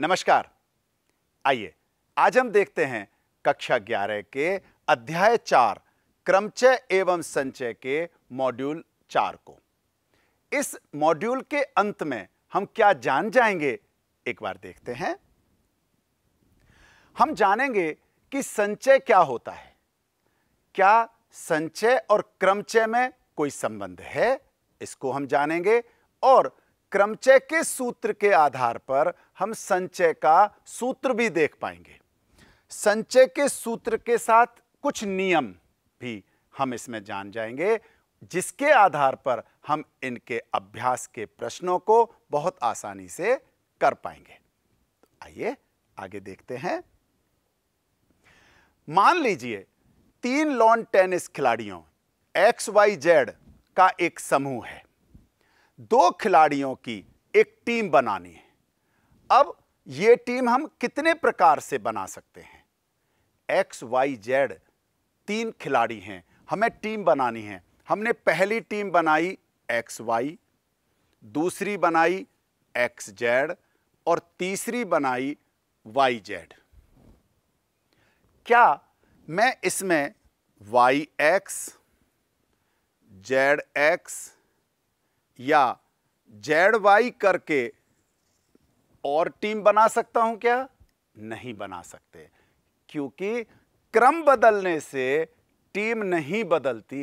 नमस्कार आइए आज हम देखते हैं कक्षा 11 के अध्याय चार क्रमचय एवं संचय के मॉड्यूल चार को इस मॉड्यूल के अंत में हम क्या जान जाएंगे एक बार देखते हैं हम जानेंगे कि संचय क्या होता है क्या संचय और क्रमचय में कोई संबंध है इसको हम जानेंगे और क्रमचय के सूत्र के आधार पर हम संचय का सूत्र भी देख पाएंगे संचय के सूत्र के साथ कुछ नियम भी हम इसमें जान जाएंगे जिसके आधार पर हम इनके अभ्यास के प्रश्नों को बहुत आसानी से कर पाएंगे तो आइए आगे देखते हैं मान लीजिए तीन लॉन टेनिस खिलाड़ियों एक्स वाई जेड का एक समूह है दो खिलाड़ियों की एक टीम बनानी है अब ये टीम हम कितने प्रकार से बना सकते हैं एक्स वाई जेड तीन खिलाड़ी हैं हमें टीम बनानी है हमने पहली टीम बनाई एक्स वाई दूसरी बनाई एक्स जेड और तीसरी बनाई वाई जेड क्या मैं इसमें वाई एक्स जेड एक्स या जेड वाई करके और टीम बना सकता हूं क्या नहीं बना सकते क्योंकि क्रम बदलने से टीम नहीं बदलती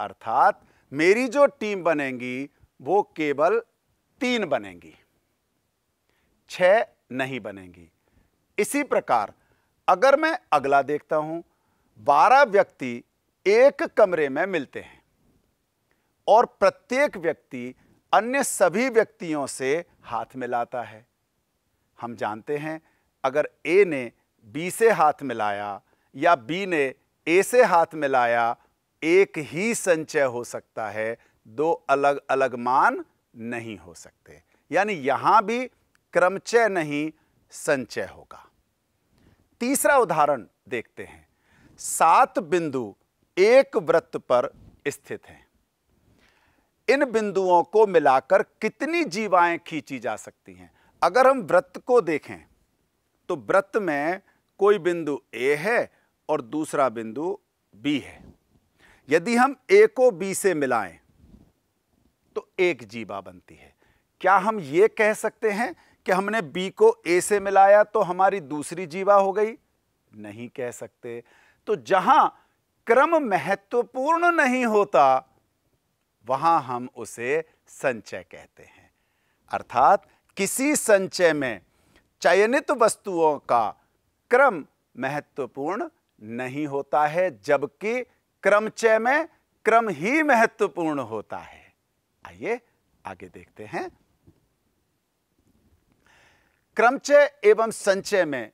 अर्थात मेरी जो टीम बनेगी वो केवल तीन बनेगी छ नहीं बनेगी इसी प्रकार अगर मैं अगला देखता हूं बारह व्यक्ति एक कमरे में मिलते हैं और प्रत्येक व्यक्ति अन्य सभी व्यक्तियों से हाथ मिलाता है हम जानते हैं अगर ए ने बी से हाथ मिलाया या बी ने ए से हाथ मिलाया एक ही संचय हो सकता है दो अलग अलग मान नहीं हो सकते यानी यहां भी क्रमचय नहीं संचय होगा तीसरा उदाहरण देखते हैं सात बिंदु एक वृत्त पर स्थित हैं इन बिंदुओं को मिलाकर कितनी जीवाएं खींची जा सकती हैं अगर हम व्रत को देखें तो व्रत में कोई बिंदु ए है और दूसरा बिंदु बी है यदि हम ए को बी से मिलाएं तो एक जीवा बनती है क्या हम ये कह सकते हैं कि हमने बी को ए से मिलाया तो हमारी दूसरी जीवा हो गई नहीं कह सकते तो जहां क्रम महत्वपूर्ण नहीं होता वहाँ हम उसे संचय कहते हैं अर्थात किसी संचय में चयनित वस्तुओं का क्रम महत्वपूर्ण नहीं होता है जबकि क्रमचय में क्रम ही महत्वपूर्ण होता है आइए आगे देखते हैं क्रमचय एवं संचय में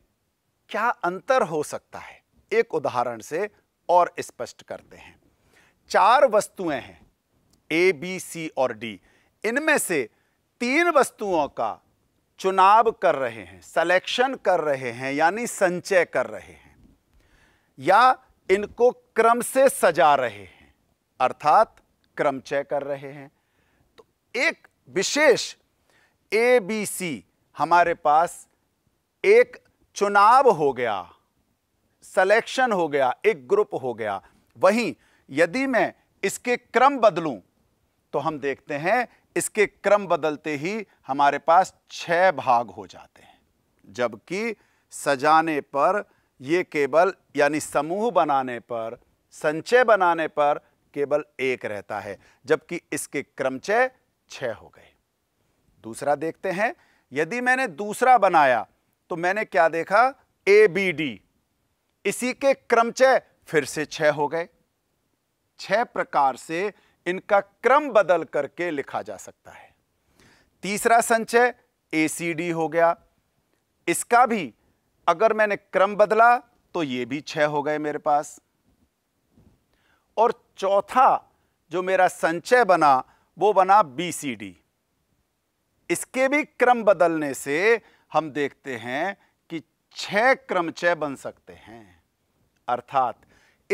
क्या अंतर हो सकता है एक उदाहरण से और स्पष्ट करते हैं चार वस्तुएं हैं ए बी सी और डी इनमें से तीन वस्तुओं का चुनाव कर रहे हैं सलेक्शन कर रहे हैं यानी संचय कर रहे हैं या इनको क्रम से सजा रहे हैं अर्थात क्रमचय कर रहे हैं तो एक विशेष ए बी सी हमारे पास एक चुनाव हो गया सलेक्शन हो गया एक ग्रुप हो गया वहीं यदि मैं इसके क्रम बदलूं तो हम देखते हैं इसके क्रम बदलते ही हमारे पास छह भाग हो जाते हैं जबकि सजाने पर ये केवल यानी समूह बनाने पर संचय बनाने पर केवल एक रहता है जबकि इसके क्रमचय छ हो गए दूसरा देखते हैं यदि मैंने दूसरा बनाया तो मैंने क्या देखा ए बी डी इसी के क्रमचय फिर से छह हो गए छह प्रकार से इनका क्रम बदल करके लिखा जा सकता है तीसरा संचय ए हो गया इसका भी अगर मैंने क्रम बदला तो ये भी छह हो गए मेरे पास और चौथा जो मेरा संचय बना वो बना बी सी डी इसके भी क्रम बदलने से हम देखते हैं कि छह क्रमचय बन सकते हैं अर्थात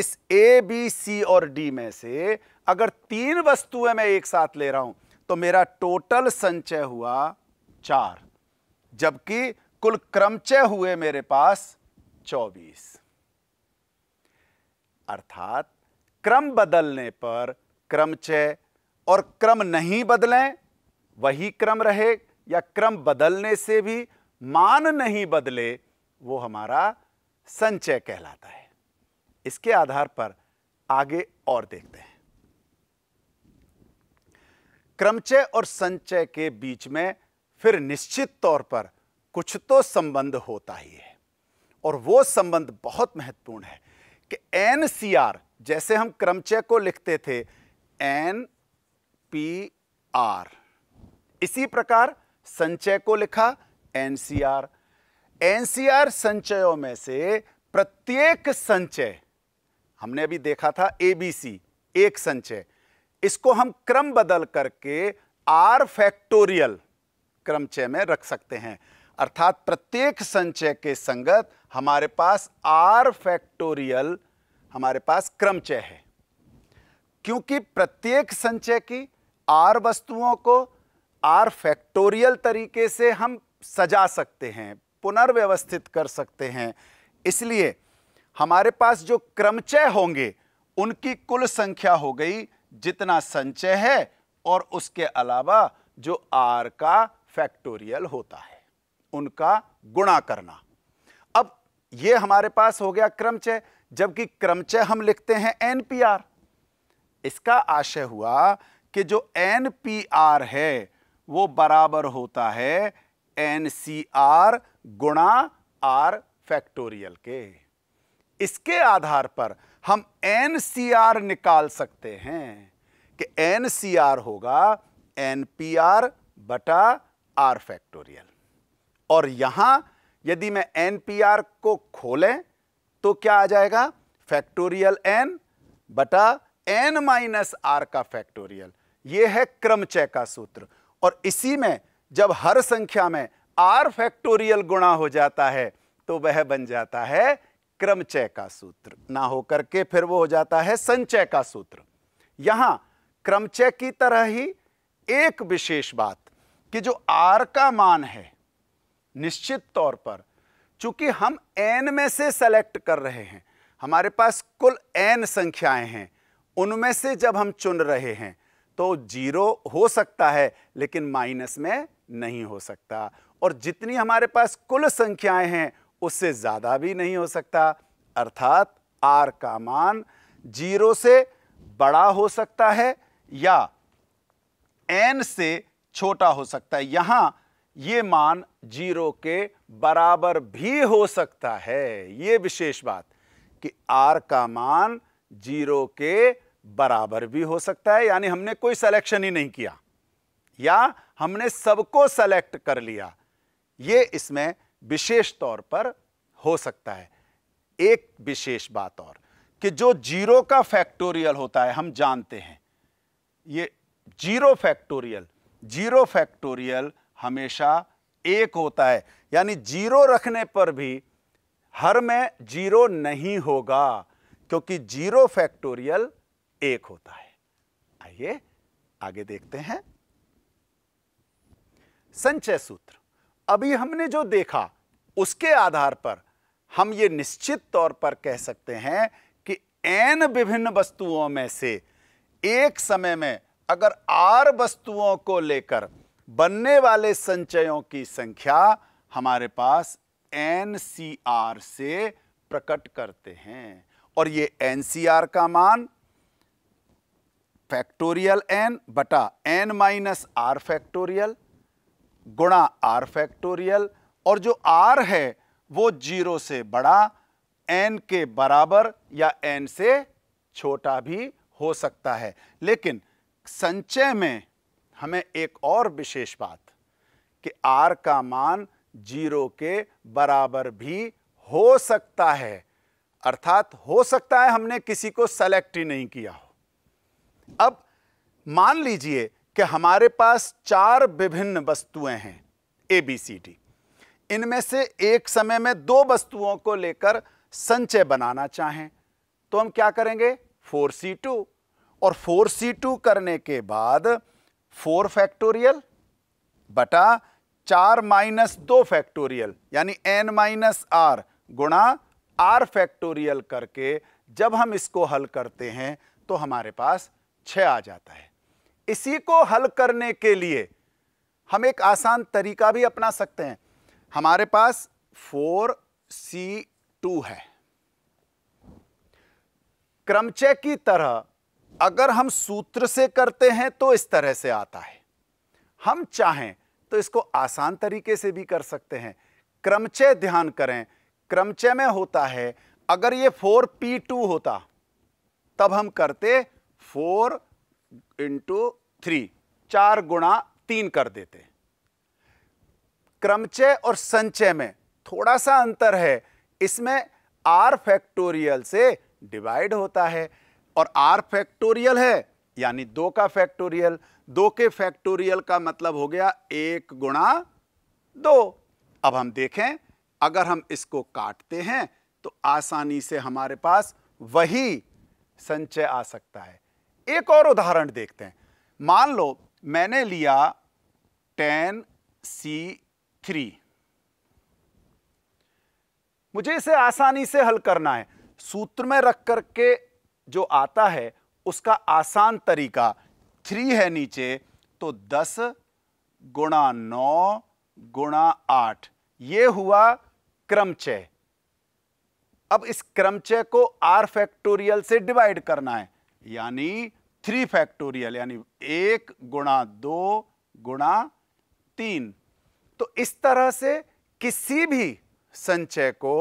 इस ए बी सी और डी में से अगर तीन वस्तुएं मैं एक साथ ले रहा हूं तो मेरा टोटल संचय हुआ चार जबकि कुल क्रमचय हुए मेरे पास चौबीस अर्थात क्रम बदलने पर क्रमचय और क्रम नहीं बदले वही क्रम रहे या क्रम बदलने से भी मान नहीं बदले वो हमारा संचय कहलाता है इसके आधार पर आगे और देखते हैं क्रमचय और संचय के बीच में फिर निश्चित तौर पर कुछ तो संबंध होता ही है और वो संबंध बहुत महत्वपूर्ण है कि एन सी आर जैसे हम क्रमचय को लिखते थे एन पी आर इसी प्रकार संचय को लिखा एन सी आर एन सी आर संचयों में से प्रत्येक संचय हमने अभी देखा था एबीसी एक संचय इसको हम क्रम बदल करके आर फैक्टोरियल क्रमचय में रख सकते हैं अर्थात प्रत्येक संचय के संगत हमारे पास आर फैक्टोरियल हमारे पास क्रमचय है क्योंकि प्रत्येक संचय की आर वस्तुओं को आर फैक्टोरियल तरीके से हम सजा सकते हैं पुनर्व्यवस्थित कर सकते हैं इसलिए हमारे पास जो क्रमचय होंगे उनकी कुल संख्या हो गई जितना संचय है और उसके अलावा जो आर का फैक्टोरियल होता है उनका गुणा करना अब ये हमारे पास हो गया क्रमचय जबकि क्रमचय हम लिखते हैं एनपीआर इसका आशय हुआ कि जो एनपीआर है वो बराबर होता है एनसीआर गुणा आर फैक्टोरियल के इसके आधार पर हम एन निकाल सकते हैं कि एन होगा एन पी आर बटा आर फैक्टोरियल और यहां यदि मैं एन पी आर को खोलें तो क्या आ जाएगा फैक्टोरियल एन बटा एन माइनस आर का फैक्टोरियल ये है क्रमचय का सूत्र और इसी में जब हर संख्या में आर फैक्टोरियल गुणा हो जाता है तो वह बन जाता है क्रमचय का सूत्र ना होकर के फिर वो हो जाता है संचय का सूत्र यहां क्रमचय की तरह ही एक विशेष बात कि जो आर का मान है निश्चित तौर पर चूंकि हम एन में से सेलेक्ट कर रहे हैं हमारे पास कुल एन संख्याएं हैं उनमें से जब हम चुन रहे हैं तो जीरो हो सकता है लेकिन माइनस में नहीं हो सकता और जितनी हमारे पास कुल संख्याएं हैं उससे ज़्यादा भी नहीं हो सकता अर्थात आर का मान जीरो से बड़ा हो सकता है या एन से छोटा हो सकता है यहाँ ये मान जीरो के बराबर भी हो सकता है ये विशेष बात कि आर का मान जीरो के बराबर भी हो सकता है यानी हमने कोई सिलेक्शन ही नहीं किया या हमने सबको सेलेक्ट कर लिया ये इसमें विशेष तौर पर हो सकता है एक विशेष बात और कि जो जीरो का फैक्टोरियल होता है हम जानते हैं ये जीरो फैक्टोरियल जीरो फैक्टोरियल हमेशा एक होता है यानी जीरो रखने पर भी हर में जीरो नहीं होगा क्योंकि जीरो फैक्टोरियल एक होता है आइए आगे देखते हैं संचय सूत्र अभी हमने जो देखा उसके आधार पर हम ये निश्चित तौर पर कह सकते हैं कि एन विभिन्न वस्तुओं में से एक समय में अगर आर वस्तुओं को लेकर बनने वाले संचयों की संख्या हमारे पास एन सी आर से प्रकट करते हैं और ये एन सी आर का मान फैक्टोरियल एन बटा एन माइनस आर फैक्टोरियल गुणा आर फैक्टोरियल और जो आर है वो जीरो से बड़ा एन के बराबर या एन से छोटा भी हो सकता है लेकिन संचय में हमें एक और विशेष बात कि आर का मान जीरो के बराबर भी हो सकता है अर्थात हो सकता है हमने किसी को सेलेक्ट ही नहीं किया हो अब मान लीजिए कि हमारे पास चार विभिन्न वस्तुएं हैं ए बी सी डी इनमें से एक समय में दो वस्तुओं को लेकर संचय बनाना चाहें तो हम क्या करेंगे फोर सी टू और फोर सी टू करने के बाद फोर फैक्टोरियल बटा चार माइनस दो फैक्टोरियल यानी एन माइनस आर गुणा आर फैक्टोरियल करके जब हम इसको हल करते हैं तो हमारे पास छ आ जाता है इसी को हल करने के लिए हम एक आसान तरीका भी अपना सकते हैं हमारे पास फोर सी टू है क्रमचय की तरह अगर हम सूत्र से करते हैं तो इस तरह से आता है हम चाहें तो इसको आसान तरीके से भी कर सकते हैं क्रमचय ध्यान करें क्रमचय में होता है अगर ये फोर पी टू होता तब हम करते फोर इंटू थ्री चार गुणा तीन कर देते क्रमचय और संचय में थोड़ा सा अंतर है इसमें आर फैक्टोरियल से डिवाइड होता है और आर फैक्टोरियल है यानी दो का फैक्टोरियल दो के फैक्टोरियल का मतलब हो गया एक गुणा दो अब हम देखें अगर हम इसको काटते हैं तो आसानी से हमारे पास वही संचय आ सकता है एक और उदाहरण देखते हैं मान लो मैंने लिया टेन सी थ्री मुझे इसे आसानी से हल करना है सूत्र में रख करके जो आता है उसका आसान तरीका थ्री है नीचे तो दस गुणा नौ गुणा आठ ये हुआ क्रमचय अब इस क्रमचय को आर फैक्टोरियल से डिवाइड करना है यानी थ्री फैक्टोरियल यानी एक गुणा दो गुणा तीन तो इस तरह से किसी भी संचय को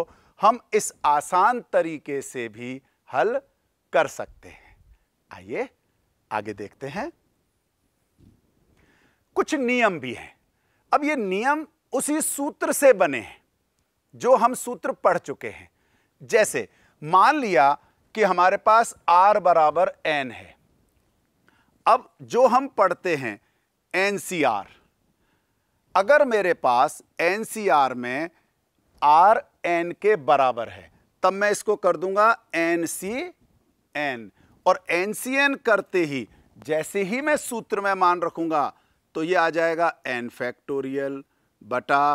हम इस आसान तरीके से भी हल कर सकते हैं आइए आगे देखते हैं कुछ नियम भी हैं अब ये नियम उसी सूत्र से बने हैं जो हम सूत्र पढ़ चुके हैं जैसे मान लिया कि हमारे पास R बराबर एन है अब जो हम पढ़ते हैं एन सी आर अगर मेरे पास एन में आर एन के बराबर है तब मैं इसको कर दूंगा एन सी एन और एन सी एन करते ही जैसे ही मैं सूत्र में मान रखूंगा तो ये आ जाएगा एन फैक्टोरियल बटा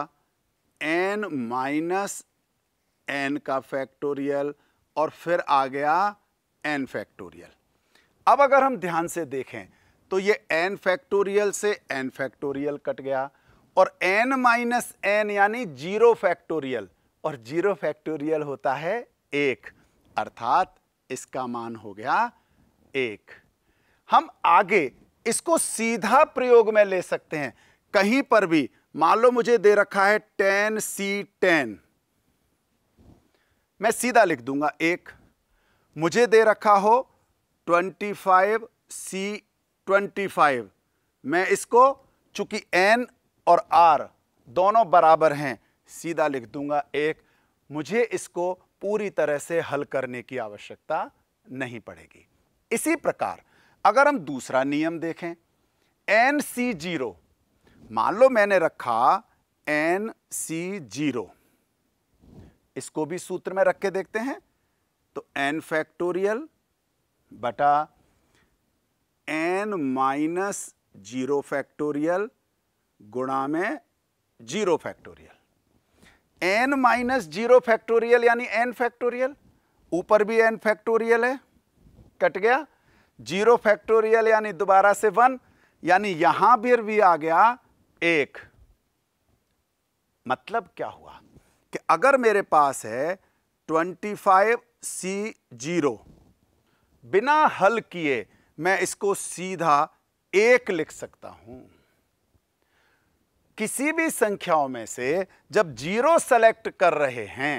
एन माइनस एन का फैक्टोरियल और फिर आ गया एन फैक्टोरियल अब अगर हम ध्यान से देखें तो ये एन फैक्टोरियल से एन फैक्टोरियल कट गया और एन माइनस एन यानी जीरो फैक्टोरियल और जीरो फैक्टोरियल होता है एक अर्थात इसका मान हो गया एक हम आगे इसको सीधा प्रयोग में ले सकते हैं कहीं पर भी मान लो मुझे दे रखा है टेन सी टेन मैं सीधा लिख दूंगा एक मुझे दे रखा हो twenty five C twenty five मैं इसको चूंकि एन और आर दोनों बराबर हैं सीधा लिख दूंगा एक मुझे इसको पूरी तरह से हल करने की आवश्यकता नहीं पड़ेगी इसी प्रकार अगर हम दूसरा नियम देखें एन सी जीरो मान लो मैंने रखा एन सी जीरो इसको भी सूत्र में रख के देखते हैं तो एन फैक्टोरियल बटा एन माइनस जीरो फैक्टोरियल गुणा में zero factorial N minus zero factorial यानी एन फैक्टोरियल ऊपर भी एन फैक्टोरियल है कट गया जीरो फैक्टोरियल यानी दोबारा से वन यानी यहां फिर भी आ गया एक मतलब क्या हुआ कि अगर मेरे पास है ट्वेंटी फाइव सी जीरो बिना हल किए मैं इसको सीधा एक लिख सकता हूं किसी भी संख्याओं में से जब जीरो सेलेक्ट कर रहे हैं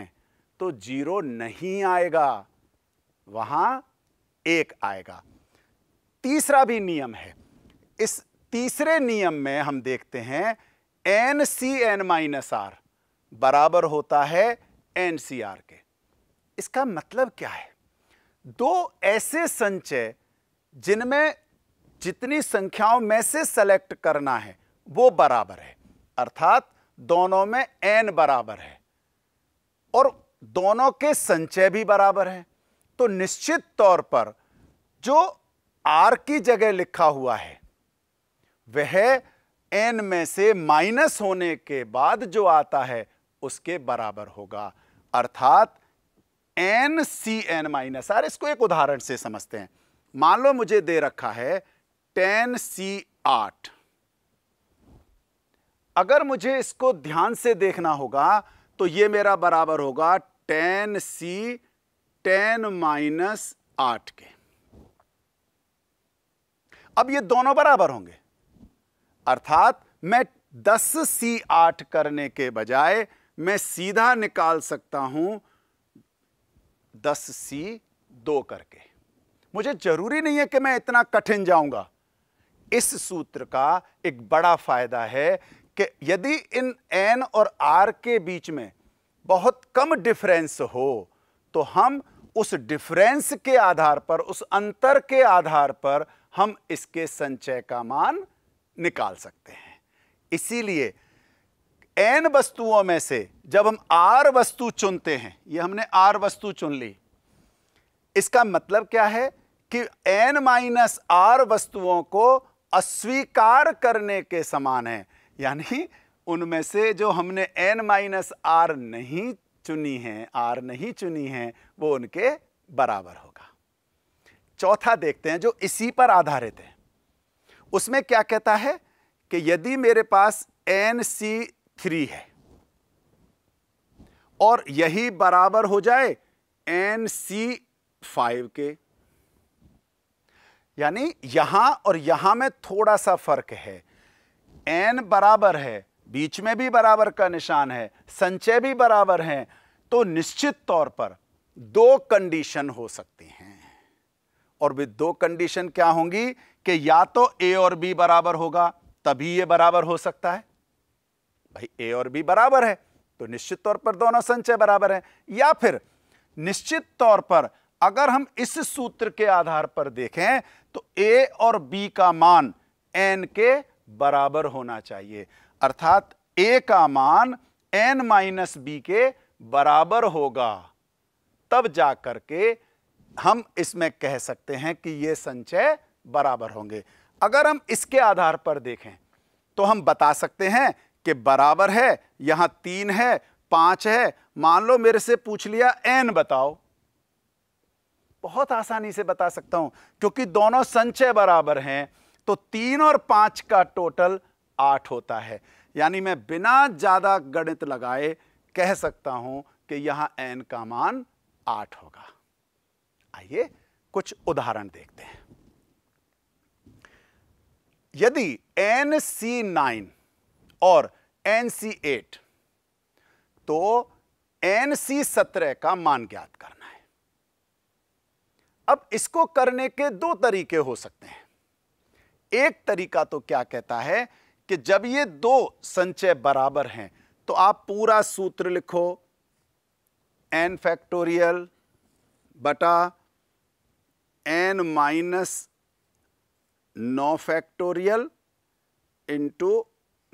तो जीरो नहीं आएगा वहां एक आएगा तीसरा भी नियम है इस तीसरे नियम में हम देखते हैं N C N minus R बराबर होता है एन सी आर के इसका मतलब क्या है दो ऐसे संचय जिनमें जितनी संख्याओं में से सेलेक्ट करना है वो बराबर है अर्थात दोनों में एन बराबर है और दोनों के संचय भी बराबर है तो निश्चित तौर पर जो आर की जगह लिखा हुआ है वह एन में से माइनस होने के बाद जो आता है उसके बराबर होगा अर्थात N C N minus R इसको एक उदाहरण से समझते हैं मान लो मुझे दे रखा है टेन सी आठ अगर मुझे इसको ध्यान से देखना होगा तो ये मेरा बराबर होगा टेन सी टेन माइनस आठ के अब ये दोनों बराबर होंगे अर्थात मैं दस सी आठ करने के बजाय मैं सीधा निकाल सकता हूं दस सी दो करके मुझे जरूरी नहीं है कि मैं इतना कठिन जाऊंगा इस सूत्र का एक बड़ा फायदा है कि यदि इन एन और आर के बीच में बहुत कम डिफरेंस हो तो हम उस डिफरेंस के आधार पर उस अंतर के आधार पर हम इसके संचय का मान निकाल सकते हैं इसीलिए एन वस्तुओं में से जब हम आर वस्तु चुनते हैं ये हमने आर वस्तु चुन ली इसका मतलब क्या है कि एन माइनस आर वस्तुओं को अस्वीकार करने के समान है यानी उनमें से जो हमने एन माइनस आर नहीं चुनी है आर नहीं चुनी है वो उनके बराबर होगा चौथा देखते हैं जो इसी पर आधारित है उसमें क्या कहता है कि यदि मेरे पास एन सी थ्री है और यही बराबर हो जाए एन सी फाइव के यानी यहां और यहां में थोड़ा सा फर्क है एन बराबर है बीच में भी बराबर का निशान है संचय भी बराबर है तो निश्चित तौर पर दो कंडीशन हो सकती हैं और वे दो कंडीशन क्या होंगी कि या तो ए और बी बराबर होगा तभी ये बराबर हो सकता है भाई ए और बी बराबर है तो निश्चित तौर पर दोनों संचय बराबर हैं या फिर निश्चित तौर पर अगर हम इस सूत्र के आधार पर देखें तो ए और बी का मान एन के बराबर होना चाहिए अर्थात ए का मान एन माइनस बी के बराबर होगा तब जा करके हम इसमें कह सकते हैं कि ये संचय बराबर होंगे अगर हम इसके आधार पर देखें तो हम बता सकते हैं कि बराबर है यहाँ तीन है पांच है मान लो मेरे से पूछ लिया एन बताओ बहुत आसानी से बता सकता हूं क्योंकि दोनों संचय बराबर हैं तो तीन और पांच का टोटल आठ होता है यानी मैं बिना ज़्यादा गणित लगाए कह सकता हूं कि यहां एन का मान आठ होगा आइए कुछ उदाहरण देखते हैं यदि एन सी नाइन और एन सी एट तो एन सी सत्रह का मान ज्ञात करना है अब इसको करने के दो तरीके हो सकते हैं एक तरीका तो क्या कहता है कि जब ये दो संचय बराबर हैं तो आप पूरा सूत्र लिखो एन फैक्टोरियल बटा एन माइनस नौ फैक्टोरियल इंटू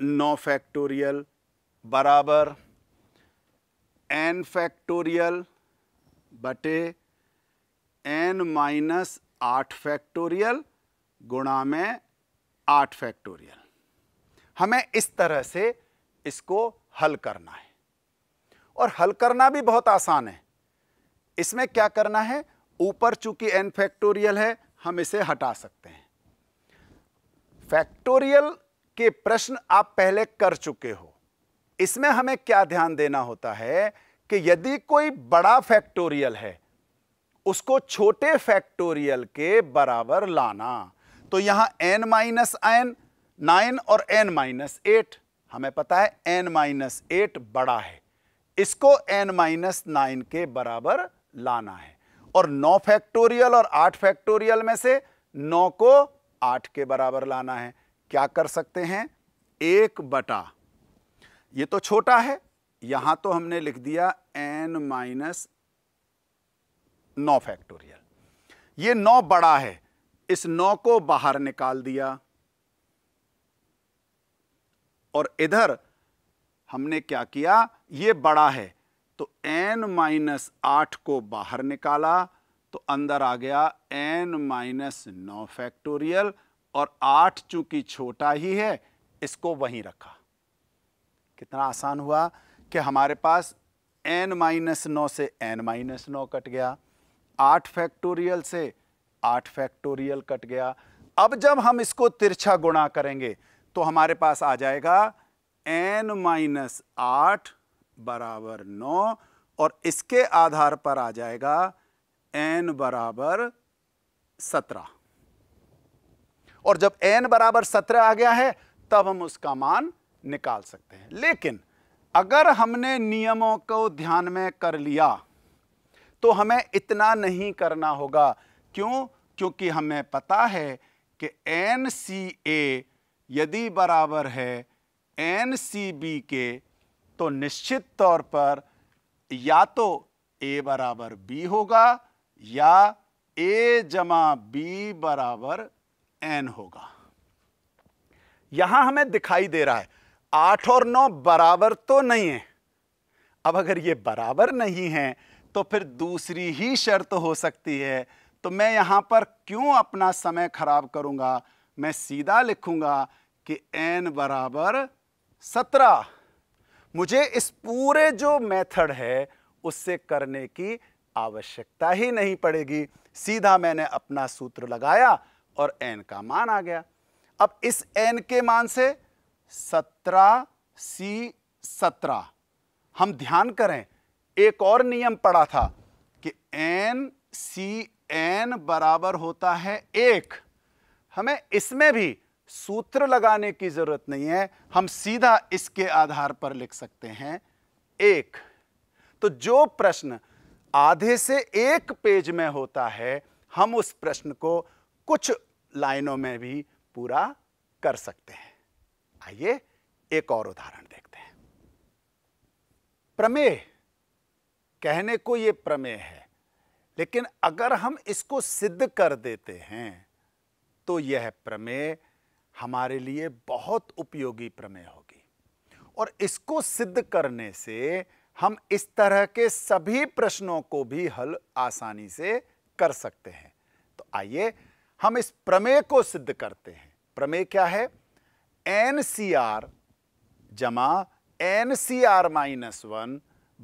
नौ फैक्टोरियल बराबर एन फैक्टोरियल बटे एन माइनस आठ फैक्टोरियल गुणा में आठ फैक्टोरियल हमें इस तरह से इसको हल करना है और हल करना भी बहुत आसान है इसमें क्या करना है ऊपर चूंकि एन फैक्टोरियल है हम इसे हटा सकते हैं फैक्टोरियल के प्रश्न आप पहले कर चुके हो इसमें हमें क्या ध्यान देना होता है कि यदि कोई बड़ा फैक्टोरियल है उसको छोटे फैक्टोरियल के बराबर लाना तो यहां एन माइनस एन नाइन और एन माइनस एट हमें पता है एन माइनस एट बड़ा है इसको एन माइनस नाइन के बराबर लाना है और नौ फैक्टोरियल और आठ फैक्टोरियल में से नौ को आठ के बराबर लाना है क्या कर सकते हैं एक बटा ये तो छोटा है यहां तो हमने लिख दिया एन माइनस नौ फैक्टोरियल ये नौ बड़ा है इस नौ को बाहर निकाल दिया और इधर हमने क्या किया ये बड़ा है तो एन माइनस आठ को बाहर निकाला तो अंदर आ गया एन माइनस नौ फैक्टोरियल और आठ चूंकि छोटा ही है इसको वहीं रखा कितना आसान हुआ कि हमारे पास एन माइनस नौ से एन माइनस नौ कट गया आठ फैक्टोरियल से आठ फैक्टोरियल कट गया अब जब हम इसको तिरछा गुणा करेंगे तो हमारे पास आ जाएगा एन माइनस आठ बराबर नौ और इसके आधार पर आ जाएगा एन बराबर सत्रह और जब एन बराबर सत्रह आ गया है तब हम उसका मान निकाल सकते हैं लेकिन अगर हमने नियमों को ध्यान में कर लिया तो हमें इतना नहीं करना होगा क्यों क्योंकि हमें पता है कि एन सी ए यदि बराबर है एन सी बी के तो निश्चित तौर पर या तो ए बराबर बी होगा या ए जमा बी बराबर एन होगा यहां हमें दिखाई दे रहा है आठ और नौ बराबर तो नहीं है अब अगर ये बराबर नहीं है तो फिर दूसरी ही शर्त हो सकती है तो मैं यहां पर क्यों अपना समय खराब करूंगा मैं सीधा लिखूंगा कि एन बराबर सत्रह मुझे इस पूरे जो मेथड है उससे करने की आवश्यकता ही नहीं पड़ेगी सीधा मैंने अपना सूत्र लगाया और एन का मान आ गया अब इस एन के मान से सत्रह सी सत्रह हम ध्यान करें एक और नियम पड़ा था कि एन सी एन बराबर होता है एक हमें इसमें भी सूत्र लगाने की ज़रूरत नहीं है हम सीधा इसके आधार पर लिख सकते हैं एक तो जो प्रश्न आधे से एक पेज में होता है हम उस प्रश्न को कुछ लाइनों में भी पूरा कर सकते हैं आइए एक और उदाहरण देखते हैं प्रमेय कहने को यह प्रमेय है लेकिन अगर हम इसको सिद्ध कर देते हैं तो यह प्रमेय हमारे लिए बहुत उपयोगी प्रमेय होगी और इसको सिद्ध करने से हम इस तरह के सभी प्रश्नों को भी हल आसानी से कर सकते हैं तो आइए हम इस प्रमेय को सिद्ध करते हैं प्रमेय क्या है एन सी आर जमा एन सी आर माइनस वन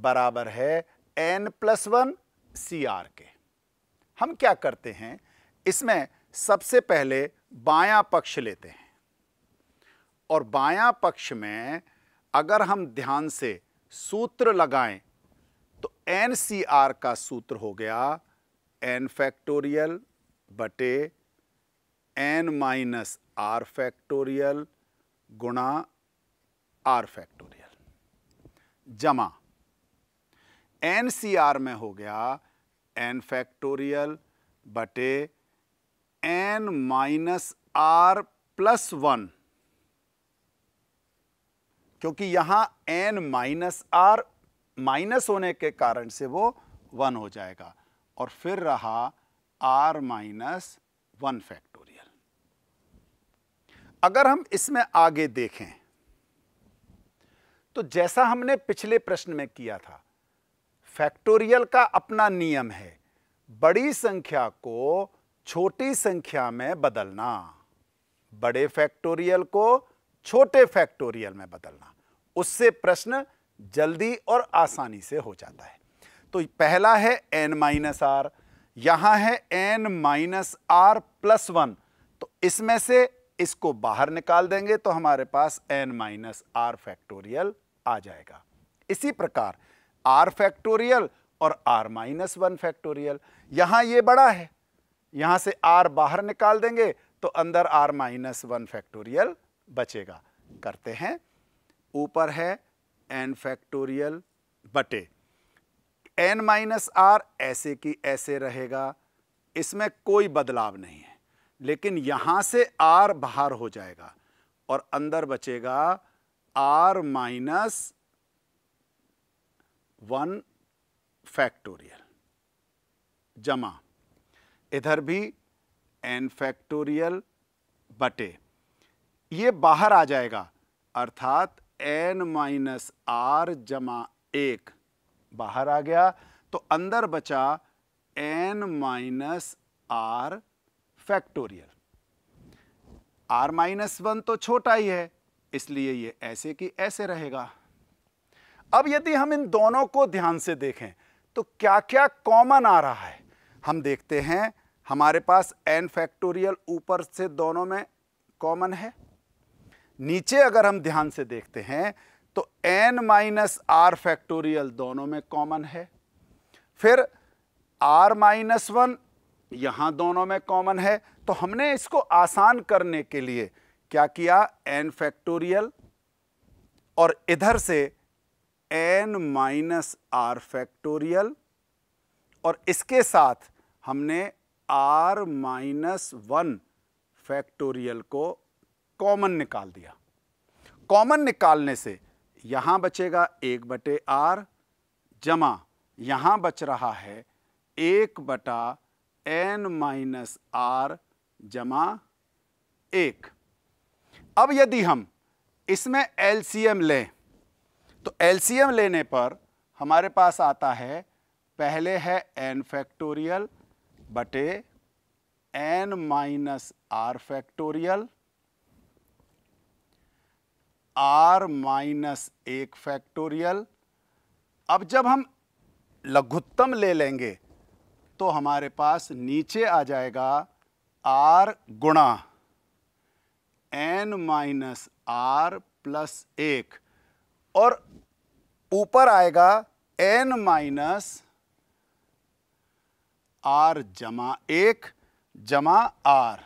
बराबर है N plus one C R के हम क्या करते हैं इसमें सबसे पहले बायां पक्ष लेते हैं और बायां पक्ष में अगर हम ध्यान से सूत्र लगाएं तो एन सी आर का सूत्र हो गया एन फैक्टोरियल बटे एन माइनस आर फैक्टोरियल गुणा आर फैक्टोरियल जमा एन सी आर में हो गया एन फैक्टोरियल बटे N minus are plus one क्योंकि यहां एन माइनस आर माइनस होने के कारण से वो वन हो जाएगा और फिर रहा आर माइनस वन फैक्टोरियल अगर हम इसमें आगे देखें तो जैसा हमने पिछले प्रश्न में किया था फैक्टोरियल का अपना नियम है बड़ी संख्या को छोटी संख्या में बदलना बड़े फैक्टोरियल को छोटे फैक्टोरियल में बदलना उससे प्रश्न जल्दी और आसानी से हो जाता है तो पहला है एन माइनस आर यहां है N minus are plus one तो इसमें से इसको बाहर निकाल देंगे तो हमारे पास एन माइनस आर फैक्टोरियल आ जाएगा इसी प्रकार आर फैक्टोरियल और आर माइनस वन फैक्टोरियल यहां ये बड़ा है यहां से आर बाहर निकाल देंगे तो अंदर आर माइनस वन फैक्टोरियल बचेगा करते हैं ऊपर है एन फैक्टोरियल बटे एन माइनस आर ऐसे की ऐसे रहेगा इसमें कोई बदलाव नहीं है लेकिन यहां से आर बाहर हो जाएगा और अंदर बचेगा आर माइनस वन फैक्टोरियल जमा इधर भी एन फैक्टोरियल बटे ये बाहर आ जाएगा अर्थात एन माइनस आर जमा एक बाहर आ गया तो अंदर बचा n minus are factorial r minus one तो छोटा ही है इसलिए ये ऐसे कि ऐसे रहेगा अब यदि हम इन दोनों को ध्यान से देखें तो क्या क्या कॉमन आ रहा है हम देखते हैं हमारे पास एन फैक्टोरियल ऊपर से दोनों में कॉमन है नीचे अगर हम ध्यान से देखते हैं तो एन माइनस आर फैक्टोरियल दोनों में कॉमन है फिर आर माइनस वन यहाँ दोनों में कॉमन है तो हमने इसको आसान करने के लिए क्या किया एन फैक्टोरियल और इधर से एन माइनस आर फैक्टोरियल और इसके साथ हमने आर माइनस वन फैक्टोरियल को कॉमन निकाल दिया कॉमन निकालने से यहां बचेगा एक बटे आर जमा यहां बच रहा है एक बटा एन माइनस आर जमा एक अब यदि हम इसमें एलसीएम लें तो एलसीएम लेने पर हमारे पास आता है पहले है एन फैक्टोरियल बटे N minus are factorial r minus एक फैक्टोरियल अब जब हम लघुत्तम ले लेंगे तो हमारे पास नीचे आ जाएगा आर गुणा एन माइनस आर प्लस एक और ऊपर आएगा एन माइनस आर जमा एक जमा आर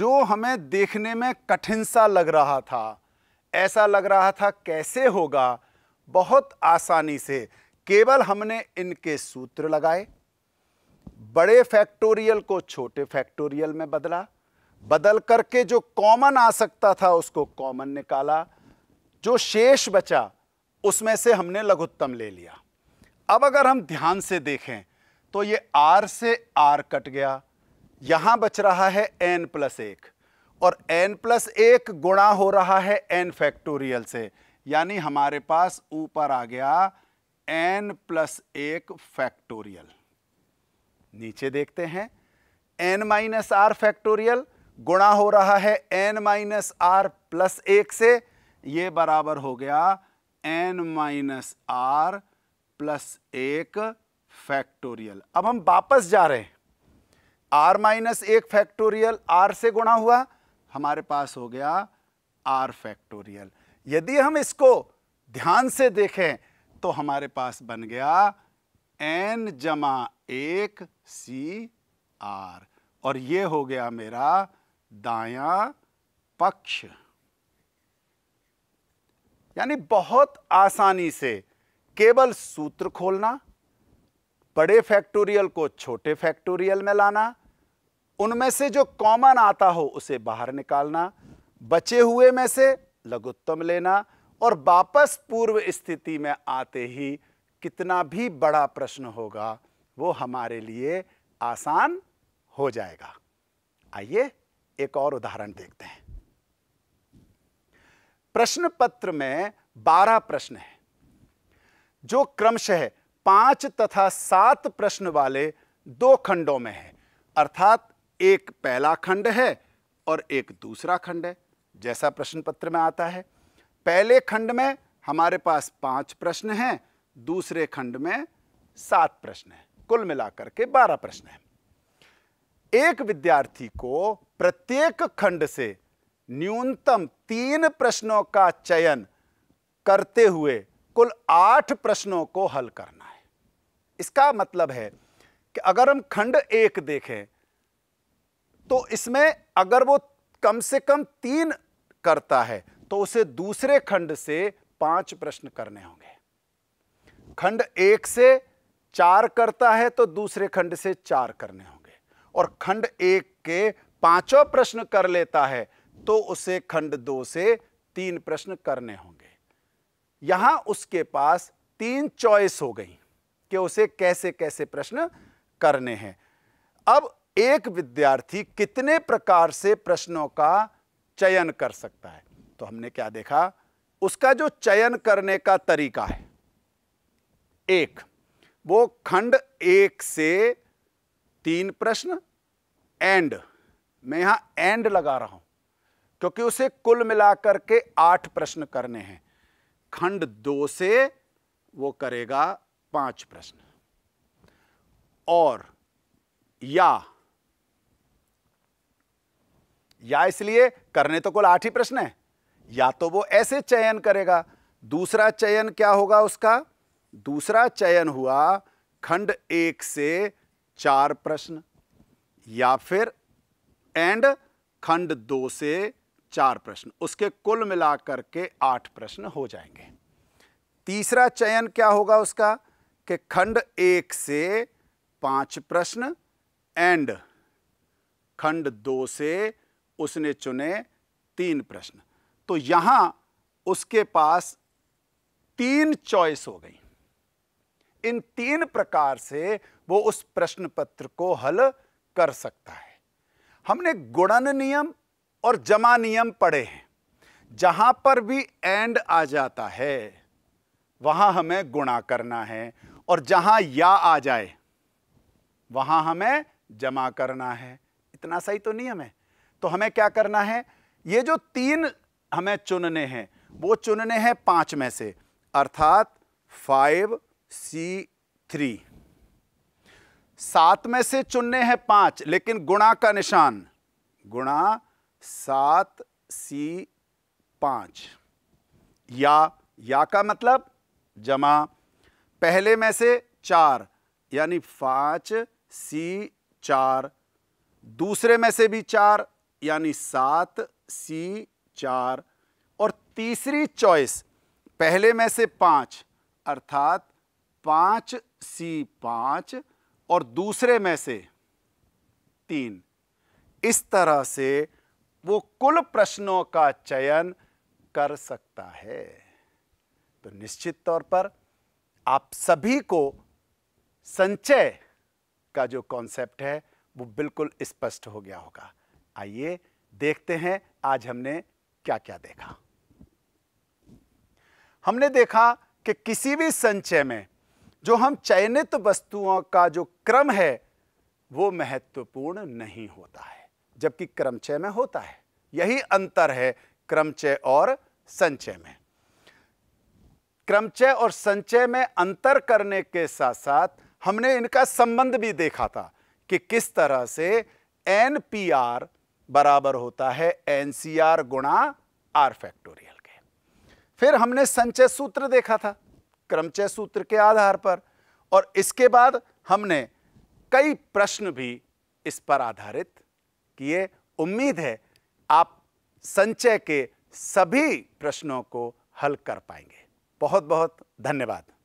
जो हमें देखने में कठिन सा लग रहा था ऐसा लग रहा था कैसे होगा बहुत आसानी से केवल हमने इनके सूत्र लगाए बड़े फैक्टोरियल को छोटे फैक्टोरियल में बदला बदल करके जो कॉमन आ सकता था उसको कॉमन निकाला जो शेष बचा उसमें से हमने लघुत्तम ले लिया अब अगर हम ध्यान से देखें तो ये आर से आर कट गया यहां बच रहा है एन प्लस एक और एन प्लस एक गुणा हो रहा है एन फैक्टोरियल से यानी हमारे पास ऊपर आ गया एन प्लस एक फैक्टोरियल नीचे देखते हैं एन माइनस आर फैक्टोरियल गुणा हो रहा है एन माइनस आर प्लस एक से ये बराबर हो गया एन माइनस आर प्लस एक फैक्टोरियल अब हम वापस जा रहे हैं आर माइनस एक फैक्टोरियल आर से गुणा हुआ हमारे पास हो गया आर फैक्टोरियल यदि हम इसको ध्यान से देखें तो हमारे पास बन गया एन जमा एक सी आर और ये हो गया मेरा दाया पक्ष यानी बहुत आसानी से केवल सूत्र खोलना बड़े फैक्टोरियल को छोटे फैक्टोरियल में लाना उनमें से जो कॉमन आता हो उसे बाहर निकालना बचे हुए में से लघुत्तम लेना और वापस पूर्व स्थिति में आते ही कितना भी बड़ा प्रश्न होगा वो हमारे लिए आसान हो जाएगा आइए एक और उदाहरण देखते हैं प्रश्न पत्र में बारह प्रश्न हैं जो क्रमशः पांच तथा सात प्रश्न वाले दो खंडों में है अर्थात एक पहला खंड है और एक दूसरा खंड है जैसा प्रश्न पत्र में आता है पहले खंड में हमारे पास पांच प्रश्न हैं दूसरे खंड में सात प्रश्न हैं कुल मिलाकर के बारह प्रश्न हैं एक विद्यार्थी को प्रत्येक खंड से न्यूनतम तीन प्रश्नों का चयन करते हुए कुल आठ प्रश्नों को हल करना है इसका मतलब है कि अगर हम खंड एक देखें तो इसमें अगर वो कम से कम तीन करता है तो उसे दूसरे खंड से पांच प्रश्न करने होंगे खंड एक से चार करता है तो दूसरे खंड से चार करने होंगे और खंड एक के पांचों प्रश्न कर लेता है तो उसे खंड दो से तीन प्रश्न करने होंगे यहां उसके पास तीन चॉइस हो गई कि उसे कैसे कैसे प्रश्न करने हैं अब एक विद्यार्थी कितने प्रकार से प्रश्नों का चयन कर सकता है तो हमने क्या देखा उसका जो चयन करने का तरीका है एक वो खंड एक से तीन प्रश्न एंड मैं यहां एंड लगा रहा हूं क्योंकि उसे कुल मिलाकर के आठ प्रश्न करने हैं खंड दो से वो करेगा पांच प्रश्न और या या इसलिए करने तो कुल आठ ही प्रश्न है या तो वो ऐसे चयन करेगा दूसरा चयन क्या होगा उसका दूसरा चयन हुआ खंड एक से चार प्रश्न या फिर एंड खंड दो से चार प्रश्न उसके कुल मिलाकर के आठ प्रश्न हो जाएंगे तीसरा चयन क्या होगा उसका कि खंड एक से पांच प्रश्न एंड खंड दो से उसने चुने तीन प्रश्न तो यहां उसके पास तीन चॉइस हो गई इन तीन प्रकार से वो उस प्रश्न पत्र को हल कर सकता है हमने गुणन नियम और जमा नियम पढ़े हैं जहां पर भी एंड आ जाता है वहां हमें गुणा करना है और जहां या आ जाए वहां हमें जमा करना है इतना सही तो नियम है तो हमें क्या करना है ये जो तीन हमें चुनने हैं वो चुनने हैं पांच में से अर्थात फाइव सी थ्री सात में से चुनने हैं पांच लेकिन गुणा का निशान गुणा सात सी पांच या या का मतलब जमा पहले में से चार यानी पांच सी चार दूसरे में से भी चार यानी सात सी चार और तीसरी चॉइस पहले में से पांच अर्थात पांच सी पांच और दूसरे में से तीन इस तरह से वो कुल प्रश्नों का चयन कर सकता है तो निश्चित तौर पर आप सभी को संचय का जो कॉन्सेप्ट है वो बिल्कुल स्पष्ट हो गया होगा आइए देखते हैं आज हमने क्या क्या देखा हमने देखा कि किसी भी संचय में जो हम चयनित वस्तुओं का जो क्रम है वो महत्वपूर्ण नहीं होता है जबकि क्रमचय में होता है यही अंतर है क्रमचय और संचय में क्रमचय और संचय में अंतर करने के साथ साथ हमने इनका संबंध भी देखा था कि किस तरह से एन पी आर बराबर होता है एन सी आर गुणा आर फैक्टोरियल के फिर हमने संचय सूत्र देखा था क्रमचय सूत्र के आधार पर और इसके बाद हमने कई प्रश्न भी इस पर आधारित किए उम्मीद है आप संचय के सभी प्रश्नों को हल कर पाएंगे बहुत बहुत धन्यवाद